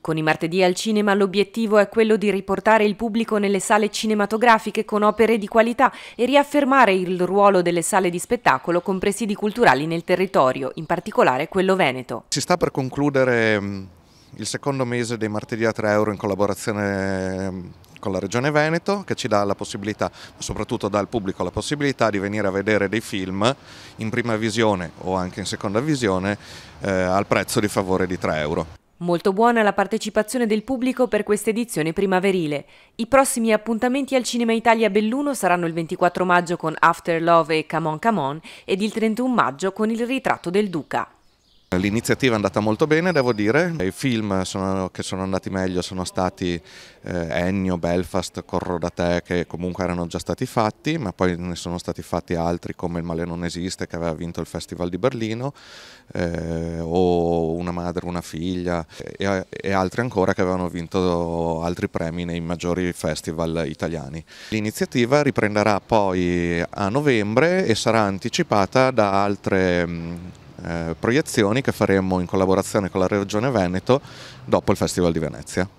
Con i martedì al cinema l'obiettivo è quello di riportare il pubblico nelle sale cinematografiche con opere di qualità e riaffermare il ruolo delle sale di spettacolo con presidi culturali nel territorio, in particolare quello veneto. Si sta per concludere mm, il secondo mese dei martedì a 3 euro in collaborazione mm, con la Regione Veneto che ci dà la possibilità, ma soprattutto dà al pubblico la possibilità di venire a vedere dei film in prima visione o anche in seconda visione eh, al prezzo di favore di 3 euro. Molto buona la partecipazione del pubblico per questa edizione primaverile. I prossimi appuntamenti al Cinema Italia Belluno saranno il 24 maggio con After Love e Camon Camon ed il 31 maggio con il ritratto del Duca. L'iniziativa è andata molto bene, devo dire. I film sono, che sono andati meglio sono stati eh, Ennio, Belfast, Corro da te, che comunque erano già stati fatti, ma poi ne sono stati fatti altri come Il male non esiste, che aveva vinto il Festival di Berlino, eh, o Una madre, una figlia, e, e, altri ancora che avevano vinto altri premi nei maggiori festival italiani. L'iniziativa riprenderà poi a novembre e sarà anticipata da altre... Mh, mm, eh, proiezioni che faremo in collaborazione con la Regione Veneto dopo il Festival di Venezia.